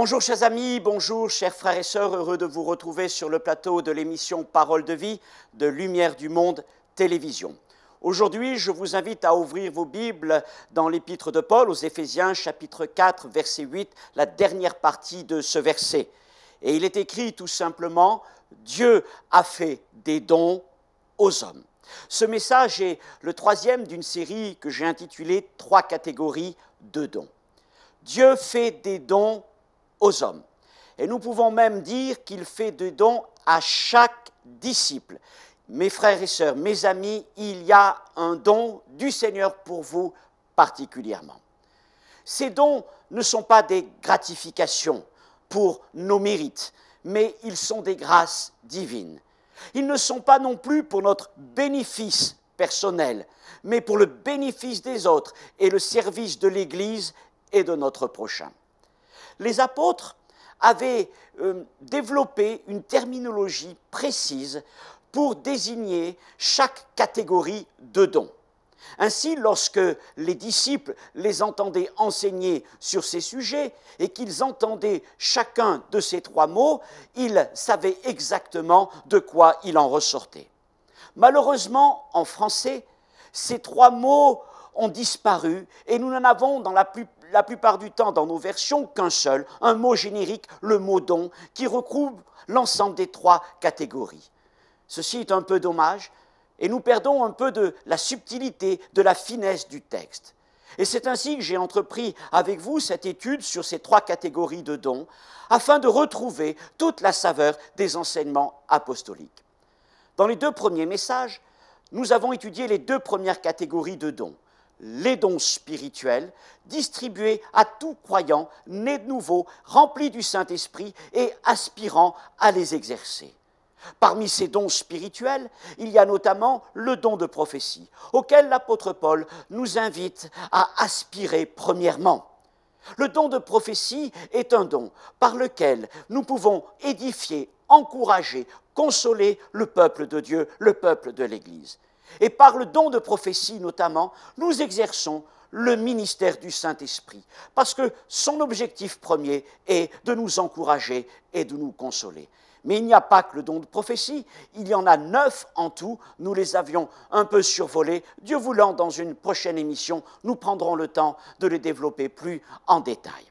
Bonjour chers amis, bonjour chers frères et sœurs, heureux de vous retrouver sur le plateau de l'émission Parole de vie de Lumière du Monde Télévision. Aujourd'hui, je vous invite à ouvrir vos Bibles dans l'épître de Paul aux Éphésiens chapitre 4 verset 8, la dernière partie de ce verset. Et il est écrit tout simplement, Dieu a fait des dons aux hommes. Ce message est le troisième d'une série que j'ai intitulée Trois catégories de dons. Dieu fait des dons aux hommes. Et nous pouvons même dire qu'il fait des dons à chaque disciple. Mes frères et sœurs, mes amis, il y a un don du Seigneur pour vous particulièrement. Ces dons ne sont pas des gratifications pour nos mérites, mais ils sont des grâces divines. Ils ne sont pas non plus pour notre bénéfice personnel, mais pour le bénéfice des autres et le service de l'Église et de notre prochain les apôtres avaient euh, développé une terminologie précise pour désigner chaque catégorie de dons. Ainsi, lorsque les disciples les entendaient enseigner sur ces sujets et qu'ils entendaient chacun de ces trois mots, ils savaient exactement de quoi il en ressortait. Malheureusement, en français, ces trois mots ont disparu et nous n'en avons dans la plupart la plupart du temps dans nos versions qu'un seul, un mot générique, le mot don, qui recouvre l'ensemble des trois catégories. Ceci est un peu dommage, et nous perdons un peu de la subtilité, de la finesse du texte. Et c'est ainsi que j'ai entrepris avec vous cette étude sur ces trois catégories de dons, afin de retrouver toute la saveur des enseignements apostoliques. Dans les deux premiers messages, nous avons étudié les deux premières catégories de dons, les dons spirituels, distribués à tout croyant, né de nouveau, rempli du Saint-Esprit et aspirant à les exercer. Parmi ces dons spirituels, il y a notamment le don de prophétie, auquel l'apôtre Paul nous invite à aspirer premièrement. Le don de prophétie est un don par lequel nous pouvons édifier, encourager, consoler le peuple de Dieu, le peuple de l'Église et par le don de prophétie notamment, nous exerçons le ministère du Saint-Esprit, parce que son objectif premier est de nous encourager et de nous consoler. Mais il n'y a pas que le don de prophétie, il y en a neuf en tout, nous les avions un peu survolés, Dieu voulant, dans une prochaine émission, nous prendrons le temps de les développer plus en détail.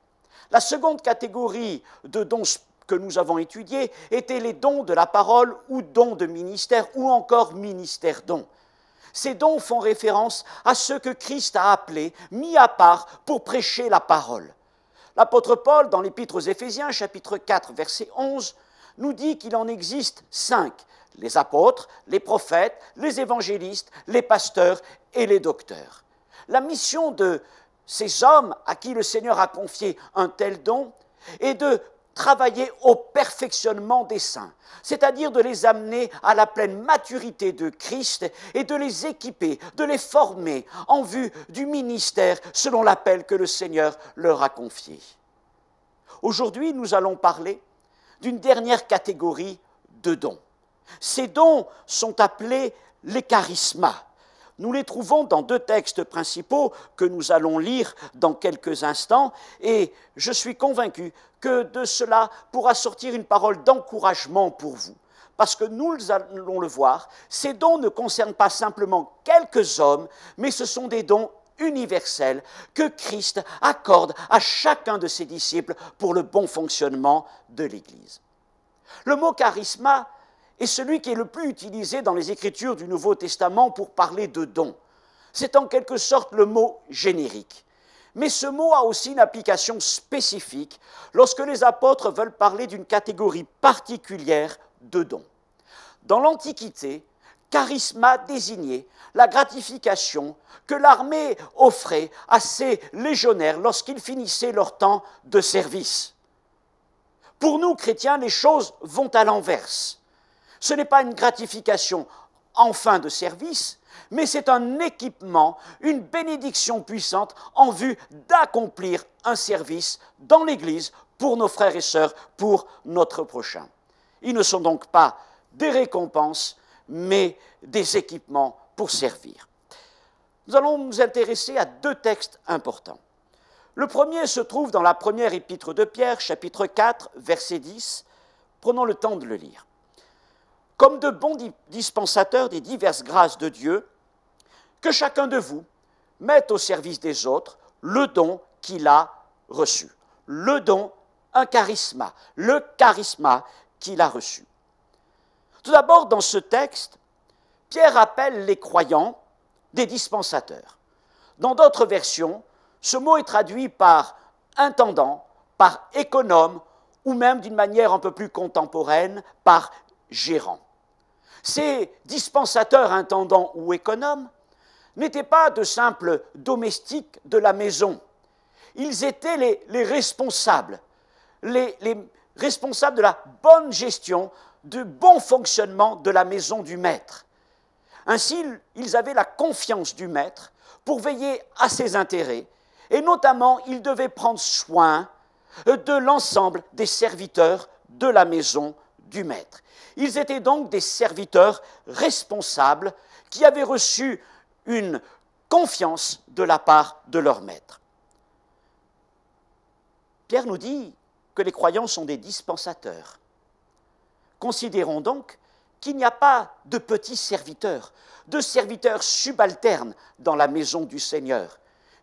La seconde catégorie de dons que nous avons étudiés étaient les dons de la parole ou dons de ministère ou encore ministère don. Ces dons font référence à ceux que Christ a appelés, mis à part pour prêcher la parole. L'apôtre Paul, dans l'épître aux Éphésiens, chapitre 4, verset 11, nous dit qu'il en existe cinq, les apôtres, les prophètes, les évangélistes, les pasteurs et les docteurs. La mission de ces hommes à qui le Seigneur a confié un tel don est de travailler au perfectionnement des saints, c'est-à-dire de les amener à la pleine maturité de Christ et de les équiper, de les former en vue du ministère selon l'appel que le Seigneur leur a confié. Aujourd'hui, nous allons parler d'une dernière catégorie de dons. Ces dons sont appelés les charismas nous les trouvons dans deux textes principaux que nous allons lire dans quelques instants, et je suis convaincu que de cela pourra sortir une parole d'encouragement pour vous. Parce que nous allons le voir, ces dons ne concernent pas simplement quelques hommes, mais ce sont des dons universels que Christ accorde à chacun de ses disciples pour le bon fonctionnement de l'Église. Le mot charisma et celui qui est le plus utilisé dans les Écritures du Nouveau Testament pour parler de don. C'est en quelque sorte le mot générique. Mais ce mot a aussi une application spécifique lorsque les apôtres veulent parler d'une catégorie particulière de dons. Dans l'Antiquité, charisma désignait la gratification que l'armée offrait à ses légionnaires lorsqu'ils finissaient leur temps de service. Pour nous, chrétiens, les choses vont à l'inverse. Ce n'est pas une gratification en fin de service, mais c'est un équipement, une bénédiction puissante en vue d'accomplir un service dans l'Église pour nos frères et sœurs, pour notre prochain. Ils ne sont donc pas des récompenses, mais des équipements pour servir. Nous allons nous intéresser à deux textes importants. Le premier se trouve dans la première épître de Pierre, chapitre 4, verset 10. Prenons le temps de le lire comme de bons dispensateurs des diverses grâces de Dieu, que chacun de vous mette au service des autres le don qu'il a reçu. Le don, un charisma, le charisma qu'il a reçu. Tout d'abord, dans ce texte, Pierre appelle les croyants des dispensateurs. Dans d'autres versions, ce mot est traduit par intendant, par économe, ou même d'une manière un peu plus contemporaine, par gérant. Ces dispensateurs, intendants ou économes n'étaient pas de simples domestiques de la maison. Ils étaient les, responsables, les responsables de la bonne gestion, du bon fonctionnement de la maison du maître. Ainsi, ils avaient la confiance du maître pour veiller à ses intérêts, et notamment ils devaient prendre soin de l'ensemble des serviteurs de la maison du maître. Ils étaient donc des serviteurs responsables qui avaient reçu une confiance de la part de leur maître. Pierre nous dit que les croyants sont des dispensateurs. Considérons donc qu'il n'y a pas de petits serviteurs, de serviteurs subalternes dans la maison du Seigneur,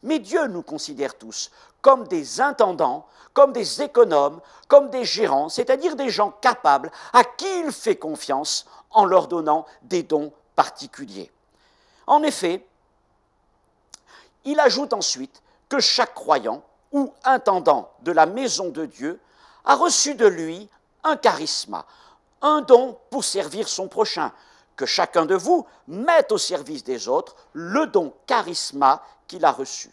mais Dieu nous considère tous comme des intendants, comme des économes, comme des gérants, c'est-à-dire des gens capables à qui il fait confiance en leur donnant des dons particuliers. En effet, il ajoute ensuite que chaque croyant ou intendant de la maison de Dieu a reçu de lui un charisme, un don pour servir son prochain, que chacun de vous mette au service des autres le don charisma qu'il a reçu.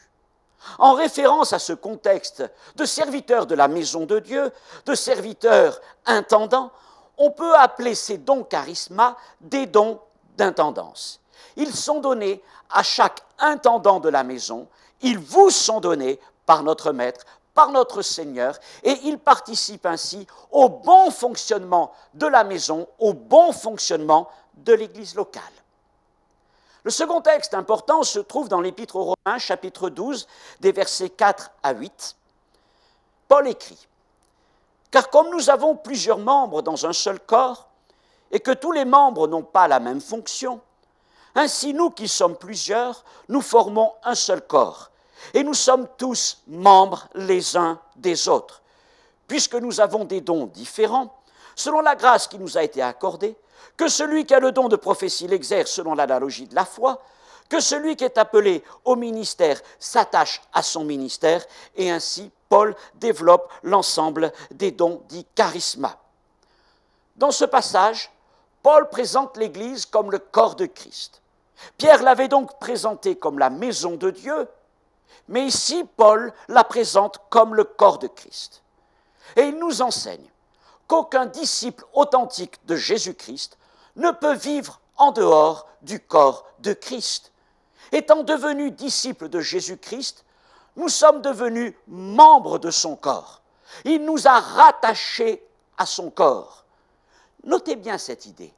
En référence à ce contexte de serviteur de la maison de Dieu, de serviteur intendant, on peut appeler ces dons charisma des dons d'intendance. Ils sont donnés à chaque intendant de la maison, ils vous sont donnés par notre Maître, par notre Seigneur, et ils participent ainsi au bon fonctionnement de la maison, au bon fonctionnement de l'Église locale. Le second texte important se trouve dans l'Épître aux Romains, chapitre 12, des versets 4 à 8. Paul écrit Car comme nous avons plusieurs membres dans un seul corps, et que tous les membres n'ont pas la même fonction, ainsi nous qui sommes plusieurs, nous formons un seul corps, et nous sommes tous membres les uns des autres. Puisque nous avons des dons différents, selon la grâce qui nous a été accordée, que celui qui a le don de prophétie l'exerce selon l'analogie de la foi, que celui qui est appelé au ministère s'attache à son ministère, et ainsi Paul développe l'ensemble des dons dits charisma. Dans ce passage, Paul présente l'Église comme le corps de Christ. Pierre l'avait donc présenté comme la maison de Dieu, mais ici Paul la présente comme le corps de Christ. Et il nous enseigne qu'aucun disciple authentique de Jésus-Christ ne peut vivre en dehors du corps de Christ. Étant devenus disciples de Jésus-Christ, nous sommes devenus membres de son corps. Il nous a rattachés à son corps. Notez bien cette idée.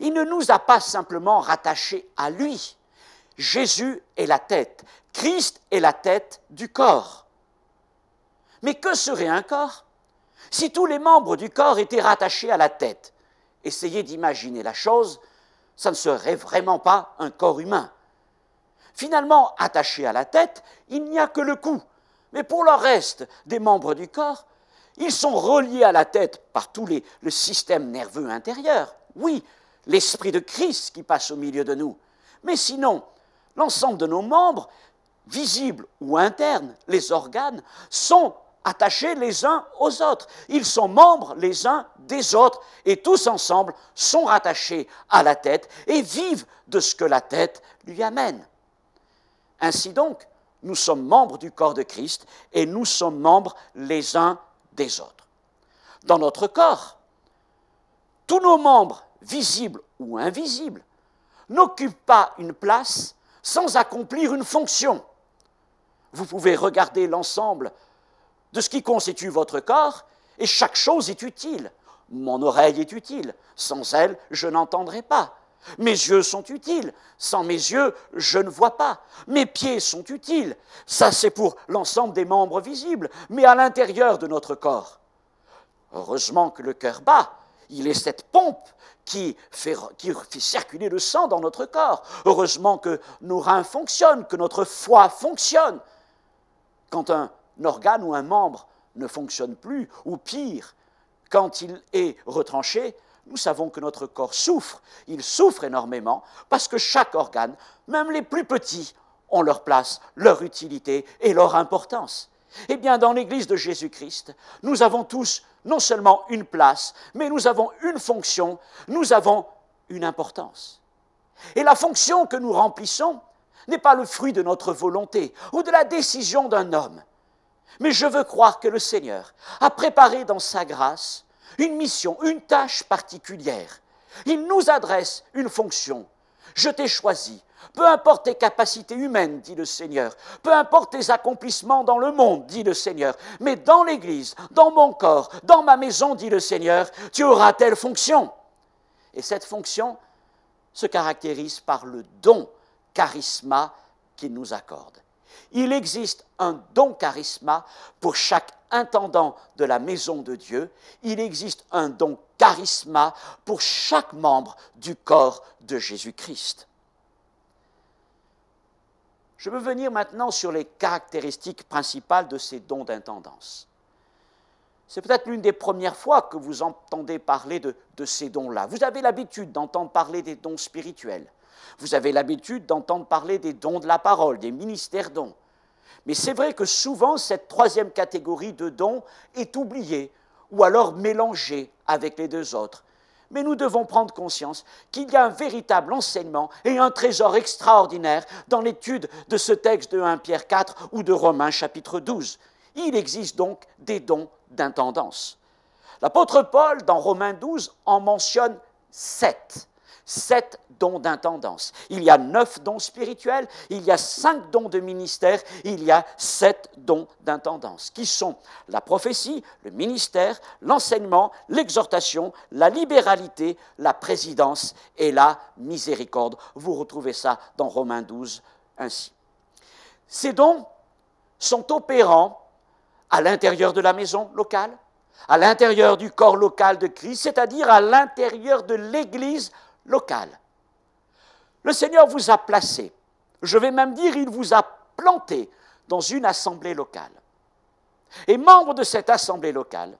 Il ne nous a pas simplement rattachés à lui. Jésus est la tête, Christ est la tête du corps. Mais que serait un corps si tous les membres du corps étaient rattachés à la tête essayez d'imaginer la chose, ça ne serait vraiment pas un corps humain. Finalement, attaché à la tête, il n'y a que le cou. Mais pour le reste des membres du corps, ils sont reliés à la tête par tout les, le système nerveux intérieur. Oui, l'esprit de Christ qui passe au milieu de nous. Mais sinon, l'ensemble de nos membres, visibles ou internes, les organes, sont attachés les uns aux autres. Ils sont membres les uns des autres et tous ensemble sont rattachés à la tête et vivent de ce que la tête lui amène. Ainsi donc, nous sommes membres du corps de Christ et nous sommes membres les uns des autres. Dans notre corps, tous nos membres, visibles ou invisibles, n'occupent pas une place sans accomplir une fonction. Vous pouvez regarder l'ensemble de ce qui constitue votre corps, et chaque chose est utile. Mon oreille est utile, sans elle je n'entendrai pas. Mes yeux sont utiles, sans mes yeux je ne vois pas. Mes pieds sont utiles, ça c'est pour l'ensemble des membres visibles, mais à l'intérieur de notre corps. Heureusement que le cœur bat, il est cette pompe qui fait, circuler le sang dans notre corps. Heureusement que nos reins fonctionnent, que notre foie fonctionne. Quand un un organe ou un membre ne fonctionne plus, ou pire, quand il est retranché, nous savons que notre corps souffre. Il souffre énormément parce que chaque organe, même les plus petits, ont leur place, leur utilité et leur importance. Eh bien, dans l'Église de Jésus-Christ, nous avons tous non seulement une place, mais nous avons une fonction, nous avons une importance. Et la fonction que nous remplissons n'est pas le fruit de notre volonté ou de la décision d'un homme, mais je veux croire que le Seigneur a préparé dans sa grâce une mission, une tâche particulière. Il nous adresse une fonction. Je t'ai choisi. Peu importe tes capacités humaines, dit le Seigneur, peu importe tes accomplissements dans le monde, dit le Seigneur, mais dans l'Église, dans mon corps, dans ma maison, dit le Seigneur, tu auras telle fonction. Et cette fonction se caractérise par le don, charisma qu'il nous accorde. Il existe un don charisma pour chaque intendant de la maison de Dieu. Il existe un don charisma pour chaque membre du corps de Jésus-Christ. Je veux venir maintenant sur les caractéristiques principales de ces dons d'intendance. C'est peut-être l'une des premières fois que vous entendez parler de, de ces dons-là. Vous avez l'habitude d'entendre parler des dons spirituels, vous avez l'habitude d'entendre parler des dons de la parole, des ministères dons. Mais c'est vrai que souvent, cette troisième catégorie de dons est oubliée ou alors mélangée avec les deux autres. Mais nous devons prendre conscience qu'il y a un véritable enseignement et un trésor extraordinaire dans l'étude de ce texte de 1 Pierre 4 ou de Romains chapitre 12. Il existe donc des dons d'intendance. L'apôtre Paul, dans Romains 12, en mentionne sept sept dons d'intendance, il y a neuf dons spirituels, il y a cinq dons de ministère, il y a sept dons d'intendance, qui sont la prophétie, le ministère, l'enseignement, l'exhortation, la libéralité, la présidence et la miséricorde. Vous retrouvez ça dans Romains 12 ainsi. Ces dons sont opérants à l'intérieur de la maison locale, à l'intérieur du corps local de Christ, c'est-à-dire à, à l'intérieur de l'Église locale. Le Seigneur vous a placé, je vais même dire, il vous a planté dans une assemblée locale. Et membre de cette assemblée locale,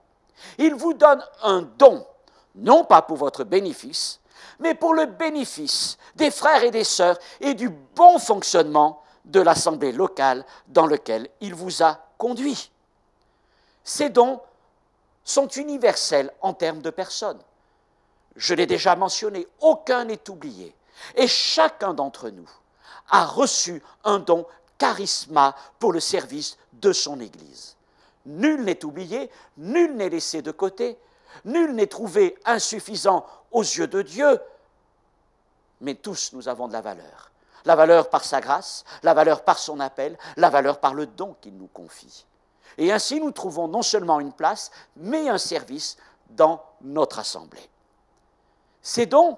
il vous donne un don, non pas pour votre bénéfice, mais pour le bénéfice des frères et des sœurs et du bon fonctionnement de l'assemblée locale dans laquelle il vous a conduit. Ces dons sont universels en termes de personnes je l'ai déjà mentionné, aucun n'est oublié. Et chacun d'entre nous a reçu un don charisma pour le service de son Église. Nul n'est oublié, nul n'est laissé de côté, nul n'est trouvé insuffisant aux yeux de Dieu, mais tous nous avons de la valeur. La valeur par sa grâce, la valeur par son appel, la valeur par le don qu'il nous confie. Et ainsi nous trouvons non seulement une place, mais un service dans notre assemblée. Ces dons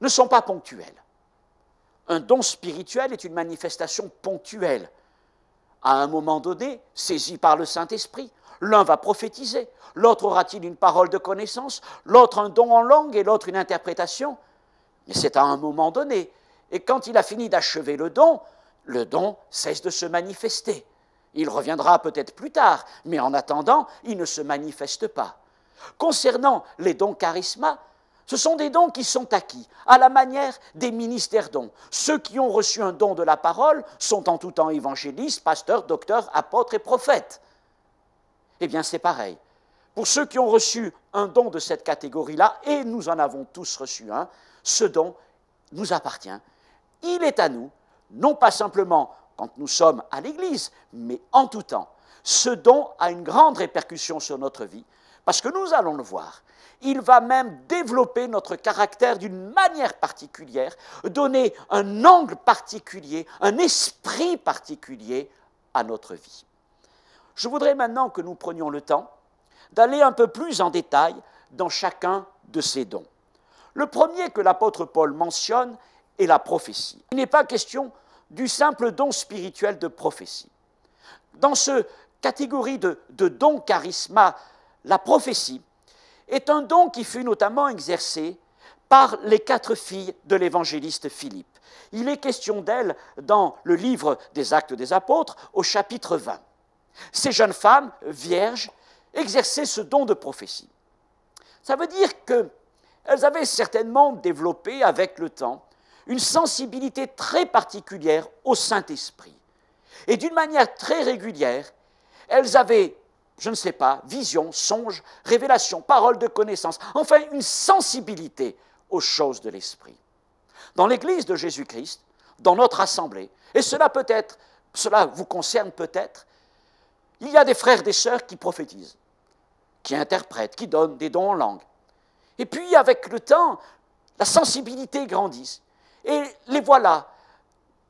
ne sont pas ponctuels. Un don spirituel est une manifestation ponctuelle. À un moment donné, saisi par le Saint-Esprit, l'un va prophétiser, l'autre aura-t-il une parole de connaissance, l'autre un don en langue et l'autre une interprétation. Mais c'est à un moment donné. Et quand il a fini d'achever le don, le don cesse de se manifester. Il reviendra peut-être plus tard, mais en attendant, il ne se manifeste pas. Concernant les dons charisma, ce sont des dons qui sont acquis, à la manière des ministères dons. Ceux qui ont reçu un don de la parole sont en tout temps évangélistes, pasteurs, docteurs, apôtres et prophètes. Eh bien, c'est pareil. Pour ceux qui ont reçu un don de cette catégorie-là, et nous en avons tous reçu un, ce don nous appartient. Il est à nous, non pas simplement quand nous sommes à l'Église, mais en tout temps. Ce don a une grande répercussion sur notre vie, parce que nous allons le voir il va même développer notre caractère d'une manière particulière, donner un angle particulier, un esprit particulier à notre vie. Je voudrais maintenant que nous prenions le temps d'aller un peu plus en détail dans chacun de ces dons. Le premier que l'apôtre Paul mentionne est la prophétie. Il n'est pas question du simple don spirituel de prophétie. Dans ce catégorie de, de dons charisma, la prophétie est un don qui fut notamment exercé par les quatre filles de l'évangéliste Philippe. Il est question d'elles dans le livre des Actes des Apôtres au chapitre 20. Ces jeunes femmes, vierges, exerçaient ce don de prophétie. Ça veut dire qu'elles avaient certainement développé avec le temps une sensibilité très particulière au Saint-Esprit. Et d'une manière très régulière, elles avaient je ne sais pas, vision, songe, révélation, parole de connaissance, enfin une sensibilité aux choses de l'esprit. Dans l'Église de Jésus-Christ, dans notre assemblée, et cela peut-être, cela vous concerne peut-être, il y a des frères, des sœurs qui prophétisent, qui interprètent, qui donnent des dons en langue. Et puis avec le temps, la sensibilité grandit. Et les voilà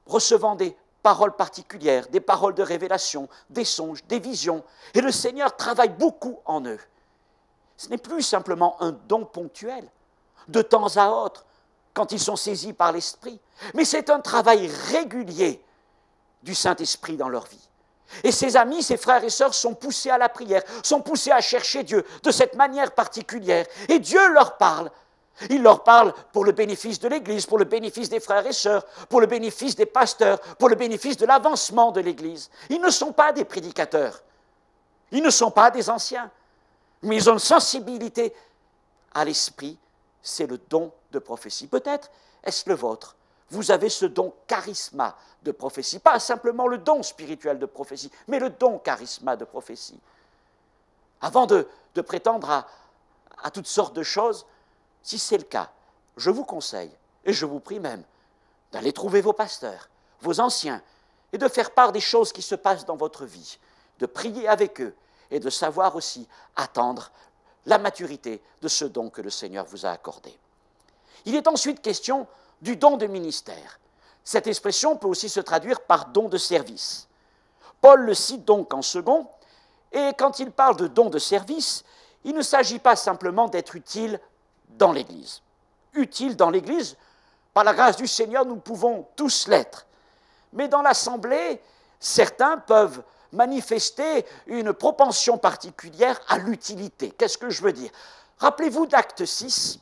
recevant des paroles particulières, des paroles de révélation, des songes, des visions. Et le Seigneur travaille beaucoup en eux. Ce n'est plus simplement un don ponctuel, de temps à autre, quand ils sont saisis par l'Esprit, mais c'est un travail régulier du Saint-Esprit dans leur vie. Et ses amis, ses frères et sœurs sont poussés à la prière, sont poussés à chercher Dieu de cette manière particulière. Et Dieu leur parle il leur parle pour le bénéfice de l'Église, pour le bénéfice des frères et sœurs, pour le bénéfice des pasteurs, pour le bénéfice de l'avancement de l'Église. Ils ne sont pas des prédicateurs, ils ne sont pas des anciens, mais ils ont une sensibilité à l'esprit. C'est le don de prophétie. Peut-être est-ce le vôtre. Vous avez ce don charisma de prophétie, pas simplement le don spirituel de prophétie, mais le don charisma de prophétie. Avant de, prétendre à toutes sortes de choses, si c'est le cas, je vous conseille, et je vous prie même, d'aller trouver vos pasteurs, vos anciens, et de faire part des choses qui se passent dans votre vie, de prier avec eux, et de savoir aussi attendre la maturité de ce don que le Seigneur vous a accordé. Il est ensuite question du don de ministère. Cette expression peut aussi se traduire par don de service. Paul le cite donc en second, et quand il parle de don de service, il ne s'agit pas simplement d'être utile dans l'Église. Utile dans l'Église, par la grâce du Seigneur, nous pouvons tous l'être. Mais dans l'Assemblée, certains peuvent manifester une propension particulière à l'utilité. Qu'est-ce que je veux dire Rappelez-vous d'Acte 6,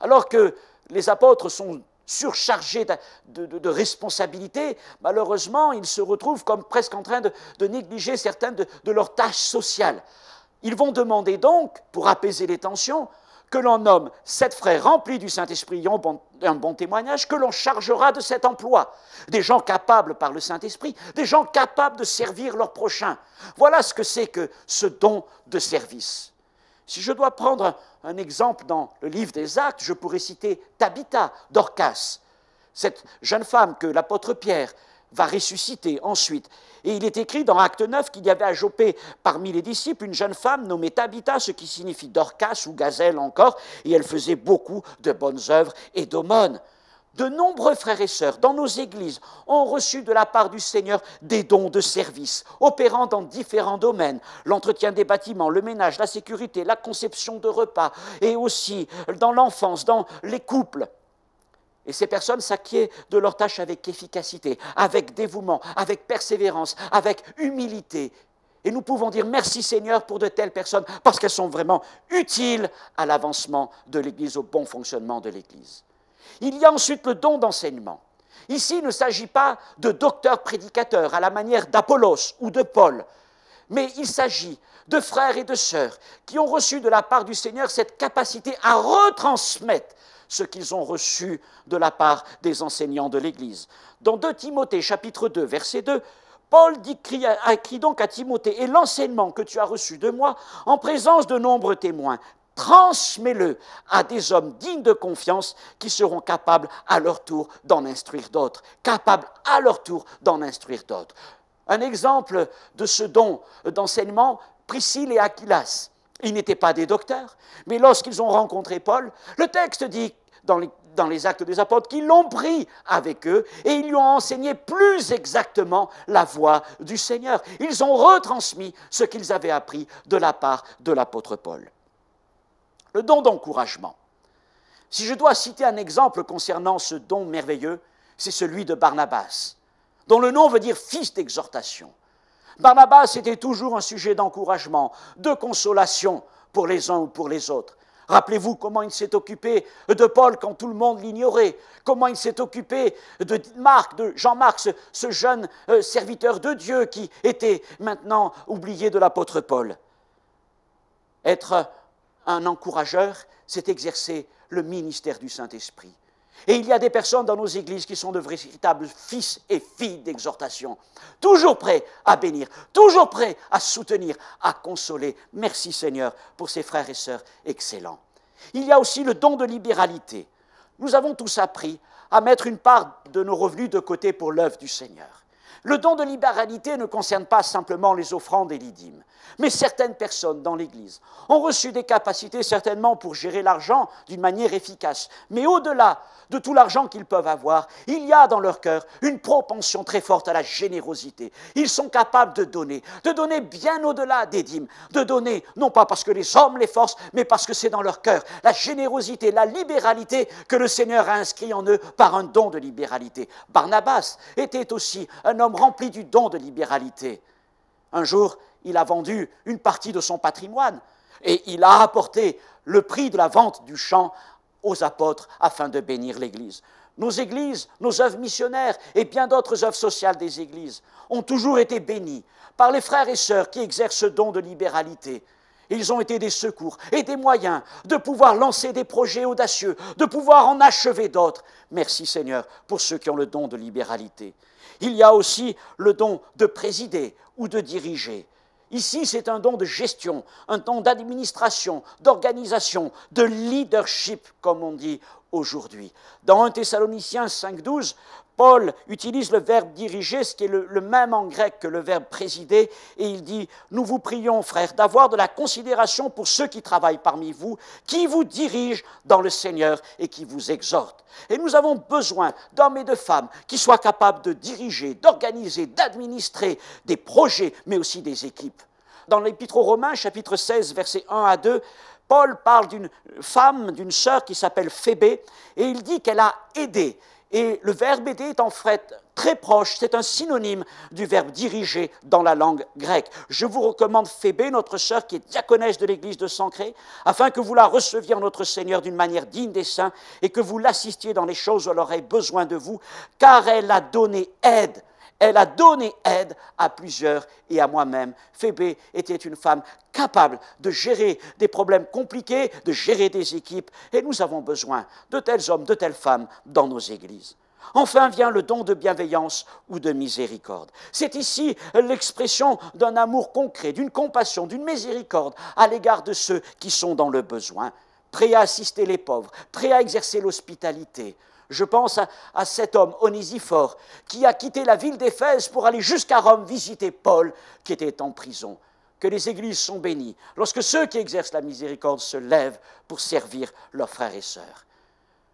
alors que les apôtres sont surchargés de, de, de responsabilités, malheureusement, ils se retrouvent comme presque en train de, négliger certaines de leurs tâches sociales. Ils vont demander donc, pour apaiser les tensions, que l'on nomme sept frères remplis du Saint-Esprit ayant un bon témoignage, que l'on chargera de cet emploi. Des gens capables par le Saint-Esprit, des gens capables de servir leur prochain. Voilà ce que c'est que ce don de service. Si je dois prendre un exemple dans le livre des Actes, je pourrais citer Tabitha d'Orcas, cette jeune femme que l'apôtre Pierre va ressusciter ensuite. Et il est écrit dans Acte 9 qu'il y avait à Jopé parmi les disciples une jeune femme nommée Tabitha, ce qui signifie Dorcas ou Gazelle encore, et elle faisait beaucoup de bonnes œuvres et d'aumônes. De nombreux frères et sœurs dans nos églises ont reçu de la part du Seigneur des dons de service, opérant dans différents domaines, l'entretien des bâtiments, le ménage, la sécurité, la conception de repas, et aussi dans l'enfance, dans les couples. Et ces personnes s'acquièrent de leurs tâches avec efficacité, avec dévouement, avec persévérance, avec humilité. Et nous pouvons dire merci Seigneur pour de telles personnes parce qu'elles sont vraiment utiles à l'avancement de l'Église, au bon fonctionnement de l'Église. Il y a ensuite le don d'enseignement. Ici, il ne s'agit pas de docteurs prédicateurs à la manière d'Apollos ou de Paul, mais il s'agit de frères et de sœurs qui ont reçu de la part du Seigneur cette capacité à retransmettre ce qu'ils ont reçu de la part des enseignants de l'Église. Dans 2 Timothée chapitre 2 verset 2, Paul écrit donc à Timothée, et l'enseignement que tu as reçu de moi, en présence de nombreux témoins, transmets-le à des hommes dignes de confiance qui seront capables à leur tour d'en instruire d'autres, capables à leur tour d'en instruire d'autres. Un exemple de ce don d'enseignement, Priscille et Aquilas. Ils n'étaient pas des docteurs, mais lorsqu'ils ont rencontré Paul, le texte dit dans les, actes des apôtres qui l'ont pris avec eux et ils lui ont enseigné plus exactement la voie du Seigneur. Ils ont retransmis ce qu'ils avaient appris de la part de l'apôtre Paul. Le don d'encouragement. Si je dois citer un exemple concernant ce don merveilleux, c'est celui de Barnabas, dont le nom veut dire fils d'exhortation. Barnabas était toujours un sujet d'encouragement, de consolation pour les uns ou pour les autres. Rappelez-vous comment il s'est occupé de Paul quand tout le monde l'ignorait, comment il s'est occupé de de Jean-Marc, ce, ce, jeune euh, serviteur de Dieu qui était maintenant oublié de l'apôtre Paul. Être un encourageur, c'est exercer le ministère du Saint-Esprit. Et il y a des personnes dans nos églises qui sont de véritables fils et filles d'exhortation, toujours prêts à bénir, toujours prêts à soutenir, à consoler. Merci Seigneur pour ces frères et sœurs excellents. Il y a aussi le don de libéralité. Nous avons tous appris à mettre une part de nos revenus de côté pour l'œuvre du Seigneur. Le don de libéralité ne concerne pas simplement les offrandes et les dîmes, mais certaines personnes dans l'Église ont reçu des capacités certainement pour gérer l'argent d'une manière efficace, mais au-delà de tout l'argent qu'ils peuvent avoir, il y a dans leur cœur une propension très forte à la générosité. Ils sont capables de donner, de donner bien au-delà des dîmes, de donner non pas parce que les hommes les forcent, mais parce que c'est dans leur cœur la générosité, la libéralité que le Seigneur a inscrit en eux par un don de libéralité. Barnabas était aussi un homme rempli du don de libéralité. Un jour, il a vendu une partie de son patrimoine et il a apporté le prix de la vente du champ aux apôtres afin de bénir l'Église. Nos églises, nos œuvres missionnaires et bien d'autres œuvres sociales des églises ont toujours été bénies par les frères et sœurs qui exercent ce don de libéralité. Ils ont été des secours et des moyens de pouvoir lancer des projets audacieux, de pouvoir en achever d'autres. Merci Seigneur pour ceux qui ont le don de libéralité. Il y a aussi le don de présider ou de diriger. Ici, c'est un don de gestion, un don d'administration, d'organisation, de leadership, comme on dit aujourd'hui. Dans 1 Thessaloniciens 5.12, Paul utilise le verbe diriger, ce qui est le, même en grec que le verbe présider, et il dit, nous vous prions, frères, d'avoir de la considération pour ceux qui travaillent parmi vous, qui vous dirigent dans le Seigneur et qui vous exhortent. Et nous avons besoin d'hommes et de femmes qui soient capables de diriger, d'organiser, d'administrer des projets, mais aussi des équipes. Dans l'Épître aux Romains, chapitre 16, versets 1 à 2, Paul parle d'une femme, d'une sœur qui s'appelle Phébé, et il dit qu'elle a aidé, et le verbe aider est en fait très proche, c'est un synonyme du verbe diriger dans la langue grecque. Je vous recommande Phébé, notre sœur qui est diaconesse de l'église de Sancré, afin que vous la receviez en notre Seigneur d'une manière digne des saints et que vous l'assistiez dans les choses où elle aurait besoin de vous, car elle a donné aide elle a donné aide à plusieurs et à moi-même. Phébé était une femme capable de gérer des problèmes compliqués, de gérer des équipes, et nous avons besoin de tels hommes, de telles femmes dans nos églises. Enfin vient le don de bienveillance ou de miséricorde. C'est ici l'expression d'un amour concret, d'une compassion, d'une miséricorde à l'égard de ceux qui sont dans le besoin, prêts à assister les pauvres, prêts à exercer l'hospitalité. Je pense à, cet homme, Onésiphore qui a quitté la ville d'Éphèse pour aller jusqu'à Rome visiter Paul, qui était en prison. Que les églises sont bénies lorsque ceux qui exercent la miséricorde se lèvent pour servir leurs frères et sœurs.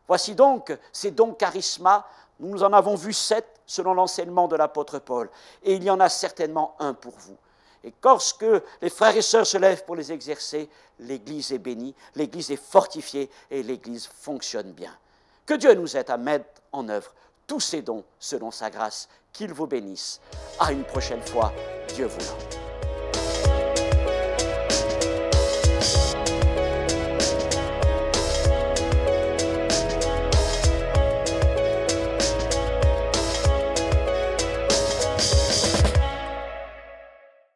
Voici donc ces dons charisma. Nous en avons vu sept selon l'enseignement de l'apôtre Paul. Et il y en a certainement un pour vous. Et lorsque les frères et sœurs se lèvent pour les exercer, l'Église est bénie, l'Église est fortifiée et l'Église fonctionne bien. Que Dieu nous aide à mettre en œuvre tous ses dons selon sa grâce. Qu'il vous bénisse. À une prochaine fois, Dieu vous l'aime.